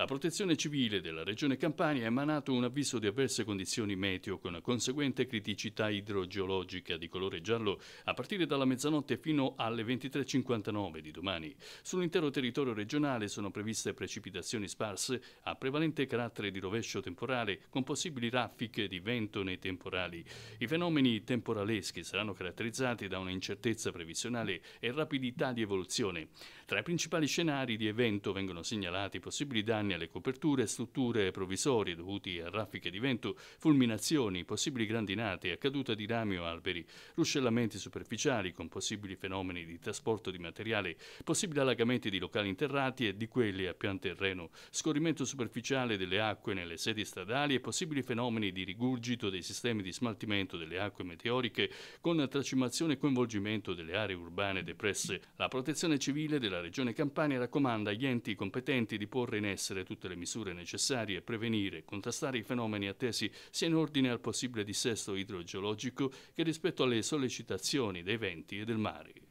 La protezione civile della regione Campania ha emanato un avviso di avverse condizioni meteo con conseguente criticità idrogeologica di colore giallo a partire dalla mezzanotte fino alle 23.59 di domani. Sull'intero territorio regionale sono previste precipitazioni sparse a prevalente carattere di rovescio temporale con possibili raffiche di vento nei temporali. I fenomeni temporaleschi saranno caratterizzati da una incertezza previsionale e rapidità di evoluzione. Tra i principali scenari di evento vengono segnalati possibili danni danni alle coperture, strutture provvisorie dovuti a raffiche di vento, fulminazioni, possibili grandinate, a caduta di rami o alberi, ruscellamenti superficiali con possibili fenomeni di trasporto di materiale, possibili allagamenti di locali interrati e di quelli a pian terreno, scorrimento superficiale delle acque nelle sedi stradali e possibili fenomeni di rigurgito dei sistemi di smaltimento delle acque meteoriche con tracimazione e coinvolgimento delle aree urbane depresse. La protezione civile della Regione Campania raccomanda agli enti competenti di porre in essere prendere tutte le misure necessarie, a prevenire e contrastare i fenomeni attesi sia in ordine al possibile dissesto idrogeologico che rispetto alle sollecitazioni dei venti e del mare.